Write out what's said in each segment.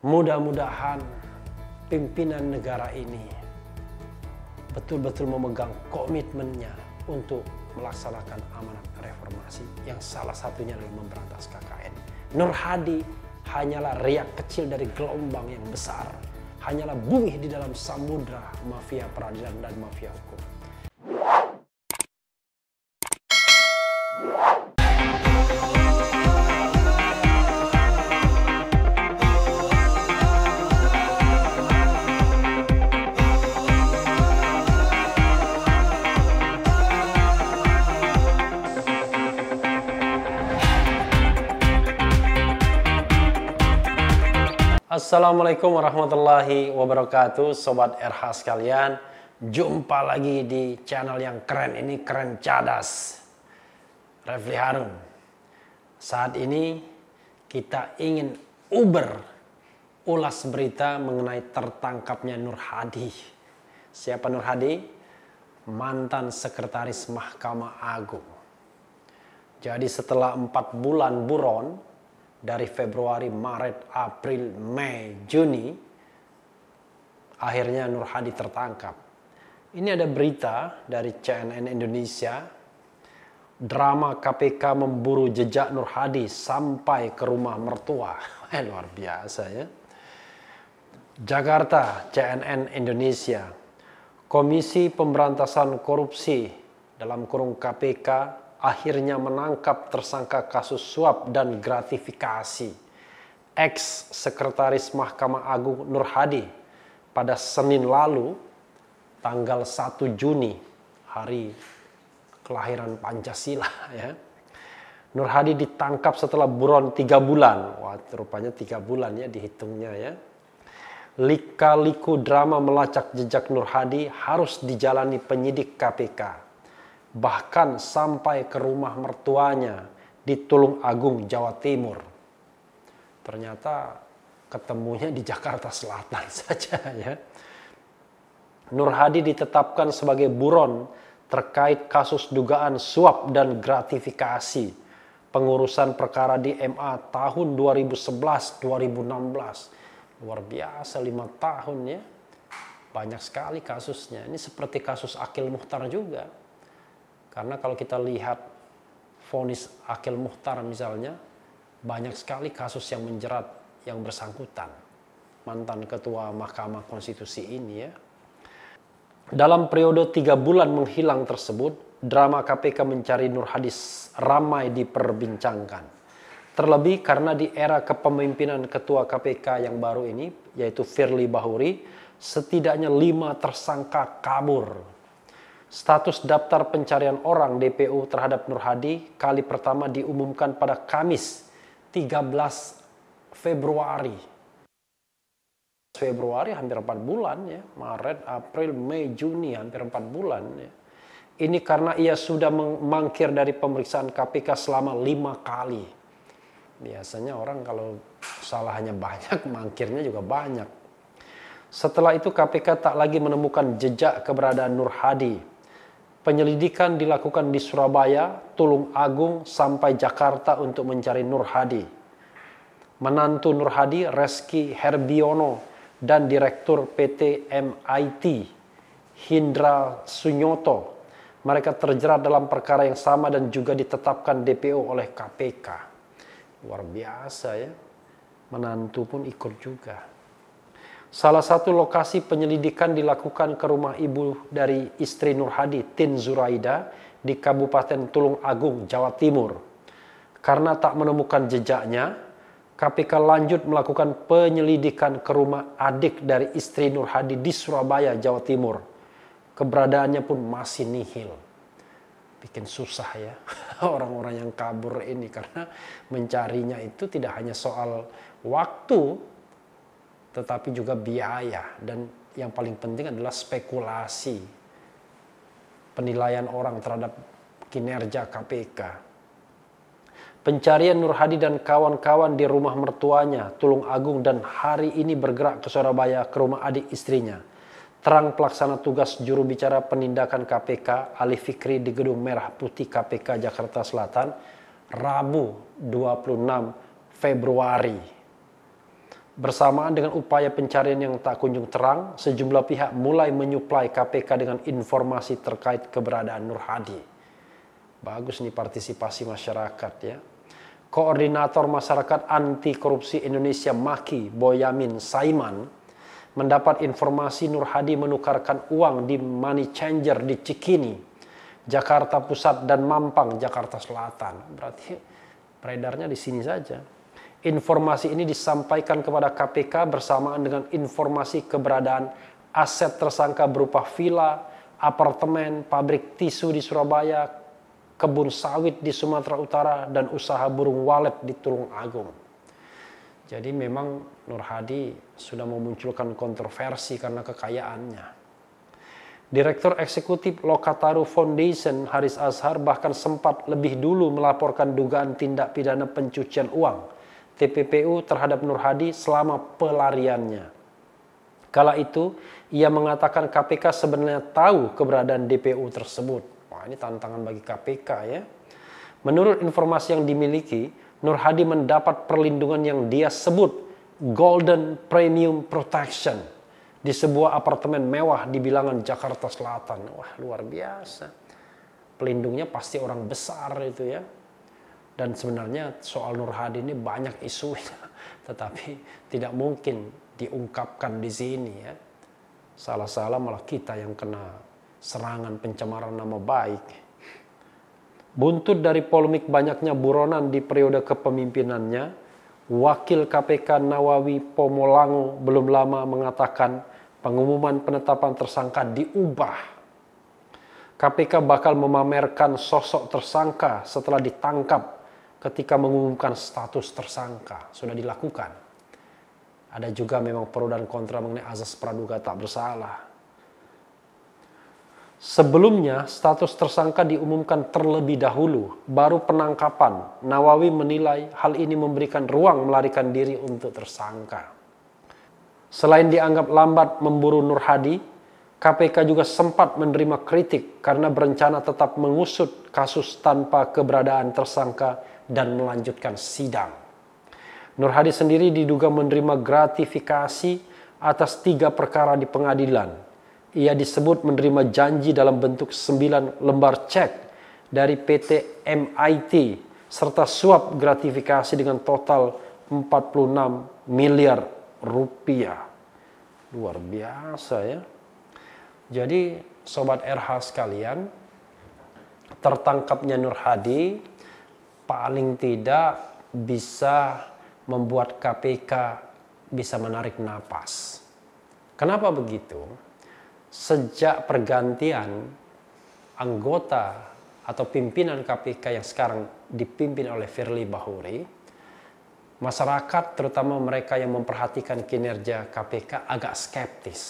Mudah-mudahan pimpinan negara ini betul-betul memegang komitmennya untuk melaksanakan amanat reformasi yang salah satunya adalah memberantas KKN. Nur Hadi hanyalah riak kecil dari gelombang yang besar, hanyalah buih di dalam samudra mafia peradilan dan mafia hukum. Assalamualaikum warahmatullahi wabarakatuh Sobat RH sekalian Jumpa lagi di channel yang keren ini Keren Cadas Refli Harun Saat ini kita ingin uber Ulas berita mengenai tertangkapnya Nur Hadi Siapa Nur Hadi? Mantan Sekretaris Mahkamah Agung Jadi setelah 4 bulan buron dari Februari, Maret, April, Mei, Juni, akhirnya Nur Hadi tertangkap. Ini ada berita dari CNN Indonesia, drama KPK memburu jejak Nur Hadi sampai ke rumah mertua. Eh, luar biasa ya. Jakarta, CNN Indonesia. Komisi Pemberantasan Korupsi dalam kurung KPK akhirnya menangkap tersangka kasus suap dan gratifikasi ex sekretaris Mahkamah Agung Nur Hadi pada Senin lalu tanggal 1 Juni hari kelahiran Pancasila ya. Nur Hadi ditangkap setelah buron tiga bulan. Wah, rupanya tiga bulan ya dihitungnya ya. Lika-liku drama melacak jejak Nur Hadi harus dijalani penyidik KPK bahkan sampai ke rumah mertuanya di Tulung Agung, Jawa Timur. Ternyata ketemunya di Jakarta Selatan saja ya. Nur Hadi ditetapkan sebagai buron terkait kasus dugaan suap dan gratifikasi pengurusan perkara di MA tahun 2011-2016. Luar biasa lima tahun ya. Banyak sekali kasusnya. Ini seperti kasus Akil Muhtar juga karena kalau kita lihat vonis akil muhtar misalnya, banyak sekali kasus yang menjerat yang bersangkutan. Mantan ketua Mahkamah Konstitusi ini ya. Dalam periode tiga bulan menghilang tersebut, drama KPK mencari Nur Hadis ramai diperbincangkan. Terlebih karena di era kepemimpinan ketua KPK yang baru ini, yaitu Firly Bahuri, setidaknya lima tersangka kabur Status daftar pencarian orang DPO terhadap Nur Hadi kali pertama diumumkan pada Kamis 13 Februari. Februari hampir 4 bulan ya, Maret, April, Mei, Juni hampir 4 bulan ya. Ini karena ia sudah mangkir dari pemeriksaan KPK selama lima kali. Biasanya orang kalau salahnya banyak, mangkirnya juga banyak. Setelah itu KPK tak lagi menemukan jejak keberadaan Nur Hadi Penyelidikan dilakukan di Surabaya, Tulung Agung, sampai Jakarta untuk mencari Nur Hadi. Menantu Nur Hadi, Reski Herbiono, dan Direktur PT MIT, Hindra Sunyoto. Mereka terjerat dalam perkara yang sama dan juga ditetapkan DPO oleh KPK. Luar biasa ya. Menantu pun ikut juga. Salah satu lokasi penyelidikan dilakukan ke rumah ibu dari istri Nur Hadi, Tin Zuraida, di Kabupaten Tulung Agung, Jawa Timur. Karena tak menemukan jejaknya, KPK lanjut melakukan penyelidikan ke rumah adik dari istri Nur Hadi di Surabaya, Jawa Timur. Keberadaannya pun masih nihil. Bikin susah ya orang-orang yang kabur ini karena mencarinya itu tidak hanya soal waktu tetapi juga biaya dan yang paling penting adalah spekulasi penilaian orang terhadap kinerja KPK. Pencarian Nur Hadi dan kawan-kawan di rumah mertuanya Tulung Agung dan hari ini bergerak ke Surabaya ke rumah adik istrinya. Terang pelaksana tugas juru bicara penindakan KPK Ali Fikri di Gedung Merah Putih KPK Jakarta Selatan Rabu 26 Februari Bersamaan dengan upaya pencarian yang tak kunjung terang, sejumlah pihak mulai menyuplai KPK dengan informasi terkait keberadaan Nur Hadi. Bagus nih partisipasi masyarakat ya. Koordinator Masyarakat Anti Korupsi Indonesia Maki Boyamin Saiman mendapat informasi Nur Hadi menukarkan uang di money changer di Cikini, Jakarta Pusat dan Mampang, Jakarta Selatan. Berarti peredarnya ya, di sini saja. Informasi ini disampaikan kepada KPK bersamaan dengan informasi keberadaan aset tersangka berupa villa, apartemen, pabrik tisu di Surabaya, kebun sawit di Sumatera Utara, dan usaha burung walet di Tulung Agung. Jadi memang Nur Hadi sudah memunculkan kontroversi karena kekayaannya. Direktur Eksekutif Lokataru Foundation Haris Azhar bahkan sempat lebih dulu melaporkan dugaan tindak pidana pencucian uang TPPU terhadap Nur Hadi selama pelariannya. Kala itu, ia mengatakan KPK sebenarnya tahu keberadaan DPU tersebut. Wah, ini tantangan bagi KPK ya. Menurut informasi yang dimiliki, Nur Hadi mendapat perlindungan yang dia sebut Golden Premium Protection di sebuah apartemen mewah di bilangan Jakarta Selatan. Wah, luar biasa. Pelindungnya pasti orang besar itu ya. Dan sebenarnya soal Nur Hadi ini banyak isunya, tetapi tidak mungkin diungkapkan di sini ya. Salah-salah malah kita yang kena serangan pencemaran nama baik. Buntut dari polemik banyaknya buronan di periode kepemimpinannya, Wakil KPK Nawawi Pomolango belum lama mengatakan pengumuman penetapan tersangka diubah KPK bakal memamerkan sosok tersangka setelah ditangkap ketika mengumumkan status tersangka sudah dilakukan. Ada juga memang pro dan kontra mengenai asas praduga tak bersalah. Sebelumnya, status tersangka diumumkan terlebih dahulu, baru penangkapan. Nawawi menilai hal ini memberikan ruang melarikan diri untuk tersangka. Selain dianggap lambat memburu Nur Hadi, KPK juga sempat menerima kritik karena berencana tetap mengusut kasus tanpa keberadaan tersangka dan melanjutkan sidang. Nur Hadi sendiri diduga menerima gratifikasi atas tiga perkara di pengadilan. Ia disebut menerima janji dalam bentuk sembilan lembar cek dari PT MIT serta suap gratifikasi dengan total 46 miliar rupiah. Luar biasa ya. Jadi sobat RH sekalian, tertangkapnya Nur Hadi paling tidak bisa membuat KPK bisa menarik napas. Kenapa begitu? Sejak pergantian anggota atau pimpinan KPK yang sekarang dipimpin oleh Firly Bahuri, masyarakat terutama mereka yang memperhatikan kinerja KPK agak skeptis.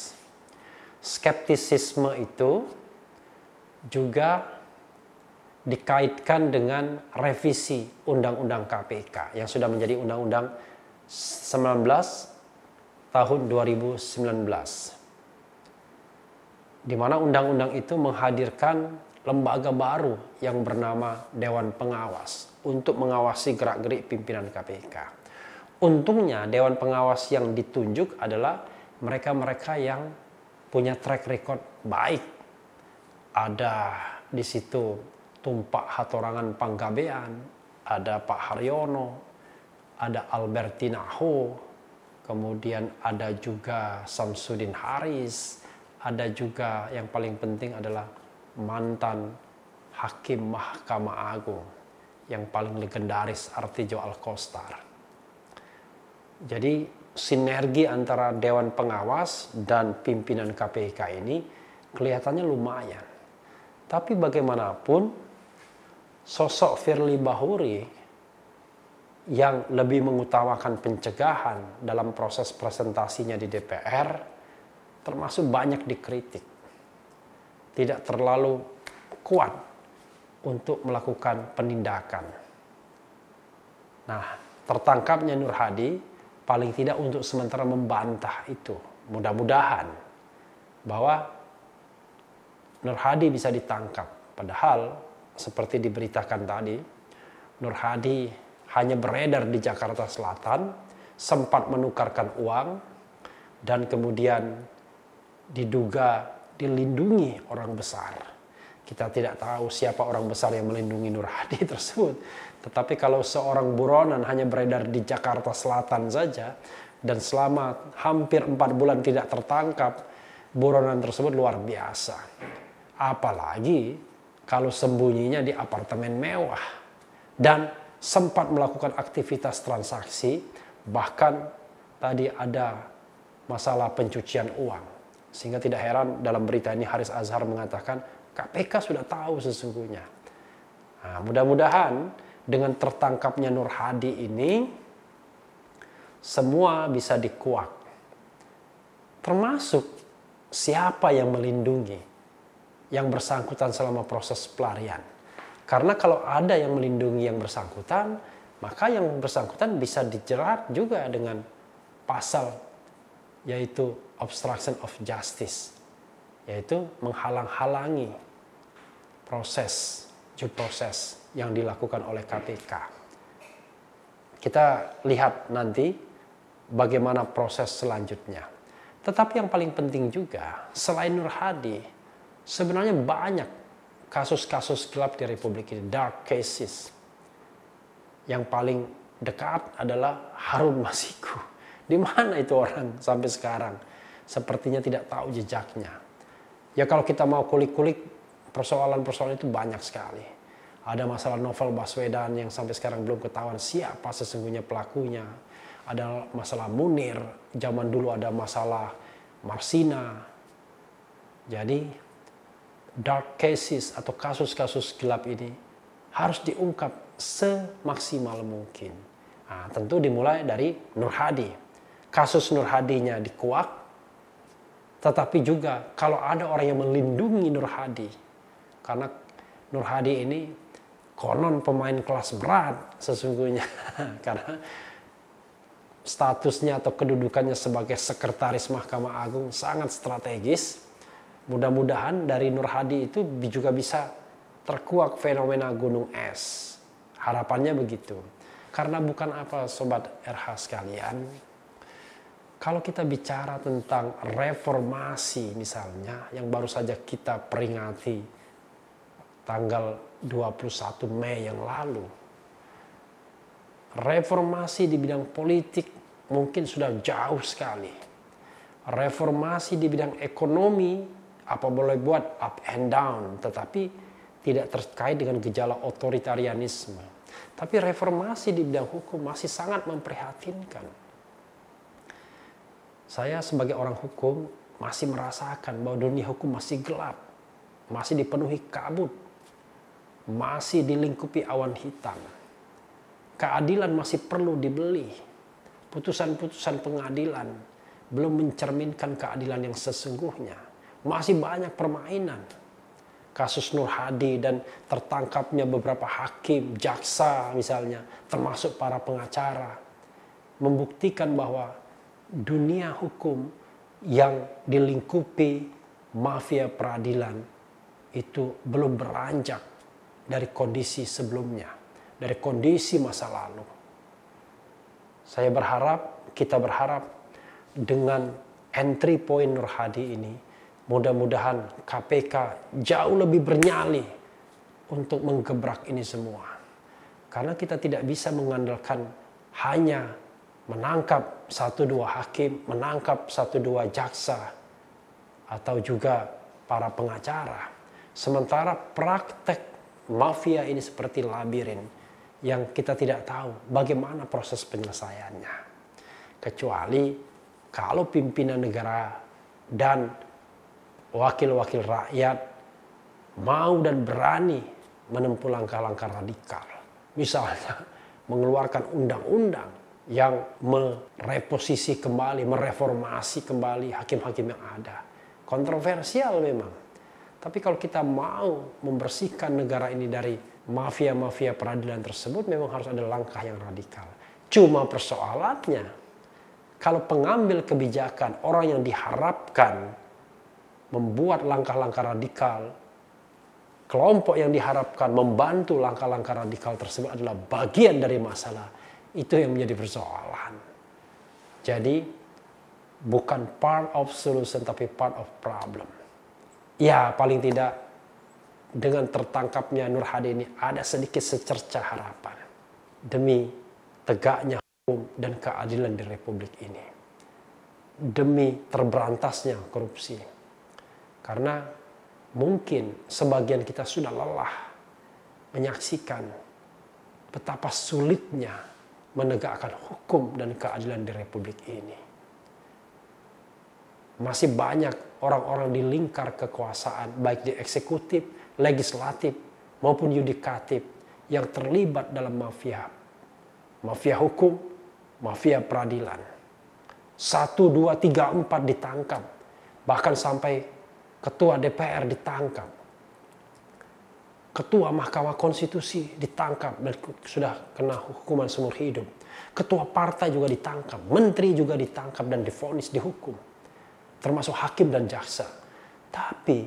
Skeptisisme itu juga dikaitkan dengan revisi Undang-Undang KPK yang sudah menjadi Undang-Undang 19 tahun 2019. Di mana undang-undang itu menghadirkan lembaga baru yang bernama Dewan Pengawas untuk mengawasi gerak-gerik pimpinan KPK. Untungnya Dewan Pengawas yang ditunjuk adalah mereka-mereka yang punya track record baik. Ada di situ Tumpak Hatorangan Panggabean, ada Pak Haryono, ada Albertina Ho, kemudian ada juga Samsudin Haris, ada juga yang paling penting adalah mantan Hakim Mahkamah Agung yang paling legendaris Artijo Alkostar. Jadi sinergi antara Dewan Pengawas dan pimpinan KPK ini kelihatannya lumayan. Tapi bagaimanapun sosok Firly Bahuri yang lebih mengutamakan pencegahan dalam proses presentasinya di DPR termasuk banyak dikritik. Tidak terlalu kuat untuk melakukan penindakan. Nah, tertangkapnya Nur Hadi paling tidak untuk sementara membantah itu. Mudah-mudahan bahwa Nur Hadi bisa ditangkap. Padahal seperti diberitakan tadi, Nur Hadi hanya beredar di Jakarta Selatan, sempat menukarkan uang, dan kemudian diduga dilindungi orang besar. Kita tidak tahu siapa orang besar yang melindungi Nur Hadi tersebut. Tetapi kalau seorang buronan hanya beredar di Jakarta Selatan saja, dan selama hampir empat bulan tidak tertangkap, buronan tersebut luar biasa. Apalagi kalau sembunyinya di apartemen mewah dan sempat melakukan aktivitas transaksi bahkan tadi ada masalah pencucian uang sehingga tidak heran dalam berita ini Haris Azhar mengatakan KPK sudah tahu sesungguhnya nah, mudah-mudahan dengan tertangkapnya Nur Hadi ini semua bisa dikuak termasuk siapa yang melindungi yang bersangkutan selama proses pelarian. Karena kalau ada yang melindungi yang bersangkutan, maka yang bersangkutan bisa dijerat juga dengan pasal yaitu obstruction of justice, yaitu menghalang-halangi proses due proses yang dilakukan oleh KPK. Kita lihat nanti bagaimana proses selanjutnya. Tetapi yang paling penting juga, selain Nur Hadi, Sebenarnya banyak kasus-kasus gelap di Republik ini, dark cases. Yang paling dekat adalah Harun Masiku. Di mana itu orang sampai sekarang? Sepertinya tidak tahu jejaknya. Ya kalau kita mau kulik-kulik, persoalan-persoalan itu banyak sekali. Ada masalah novel Baswedan yang sampai sekarang belum ketahuan siapa sesungguhnya pelakunya. Ada masalah Munir, zaman dulu ada masalah Marsina. Jadi dark cases atau kasus-kasus gelap ini harus diungkap semaksimal mungkin. Nah, tentu dimulai dari Nur Hadi. Kasus Nur Hadinya dikuak, tetapi juga kalau ada orang yang melindungi Nur Hadi, karena Nur Hadi ini konon pemain kelas berat sesungguhnya, karena statusnya atau kedudukannya sebagai sekretaris Mahkamah Agung sangat strategis Mudah-mudahan dari Nur Hadi itu juga bisa terkuak fenomena gunung es. Harapannya begitu. Karena bukan apa sobat RH sekalian, kalau kita bicara tentang reformasi misalnya yang baru saja kita peringati tanggal 21 Mei yang lalu. Reformasi di bidang politik mungkin sudah jauh sekali. Reformasi di bidang ekonomi apa boleh buat up and down, tetapi tidak terkait dengan gejala otoritarianisme. Tapi reformasi di bidang hukum masih sangat memprihatinkan. Saya sebagai orang hukum masih merasakan bahwa dunia hukum masih gelap, masih dipenuhi kabut, masih dilingkupi awan hitam. Keadilan masih perlu dibeli. Putusan-putusan pengadilan belum mencerminkan keadilan yang sesungguhnya masih banyak permainan. Kasus Nur Hadi dan tertangkapnya beberapa hakim, jaksa misalnya, termasuk para pengacara. Membuktikan bahwa dunia hukum yang dilingkupi mafia peradilan itu belum beranjak dari kondisi sebelumnya, dari kondisi masa lalu. Saya berharap, kita berharap dengan entry point Nur Hadi ini, Mudah-mudahan KPK jauh lebih bernyali untuk menggebrak ini semua. Karena kita tidak bisa mengandalkan hanya menangkap satu dua hakim, menangkap satu dua jaksa, atau juga para pengacara. Sementara praktek mafia ini seperti labirin yang kita tidak tahu bagaimana proses penyelesaiannya. Kecuali kalau pimpinan negara dan wakil-wakil rakyat mau dan berani menempuh langkah-langkah radikal. Misalnya mengeluarkan undang-undang yang mereposisi kembali, mereformasi kembali hakim-hakim yang ada. Kontroversial memang. Tapi kalau kita mau membersihkan negara ini dari mafia-mafia peradilan tersebut memang harus ada langkah yang radikal. Cuma persoalannya kalau pengambil kebijakan, orang yang diharapkan membuat langkah-langkah radikal. Kelompok yang diharapkan membantu langkah-langkah radikal tersebut adalah bagian dari masalah. Itu yang menjadi persoalan. Jadi, bukan part of solution, tapi part of problem. Ya, paling tidak dengan tertangkapnya Nur Hadi ini ada sedikit secerca harapan. Demi tegaknya hukum dan keadilan di Republik ini. Demi terberantasnya korupsi karena mungkin sebagian kita sudah lelah menyaksikan betapa sulitnya menegakkan hukum dan keadilan di republik ini. Masih banyak orang-orang di lingkar kekuasaan, baik di eksekutif, legislatif, maupun yudikatif yang terlibat dalam mafia. Mafia hukum, mafia peradilan. Satu, dua, tiga, empat ditangkap. Bahkan sampai Ketua DPR ditangkap. Ketua Mahkamah Konstitusi ditangkap dan sudah kena hukuman seumur hidup. Ketua partai juga ditangkap, menteri juga ditangkap dan difonis dihukum. Termasuk hakim dan jaksa. Tapi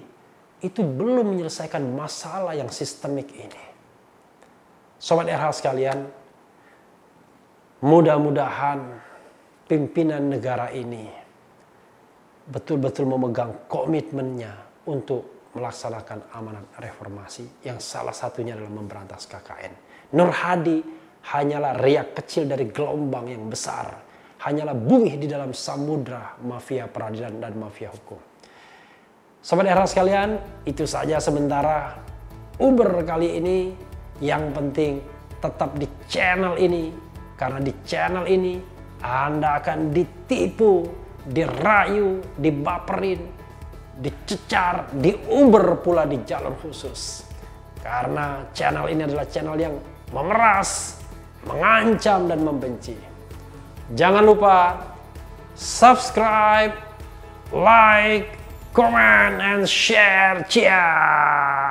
itu belum menyelesaikan masalah yang sistemik ini. Sobat RH sekalian, mudah-mudahan pimpinan negara ini betul-betul memegang komitmennya untuk melaksanakan amanat reformasi yang salah satunya adalah memberantas KKN. Nur Hadi hanyalah riak kecil dari gelombang yang besar, hanyalah buih di dalam samudra mafia peradilan dan mafia hukum. Sobat era sekalian, itu saja sementara Uber kali ini. Yang penting tetap di channel ini, karena di channel ini Anda akan ditipu dirayu, dibaperin, dicecar, diuber pula di jalur khusus. Karena channel ini adalah channel yang memeras, mengancam dan membenci. Jangan lupa subscribe, like, comment, and share. Ciao!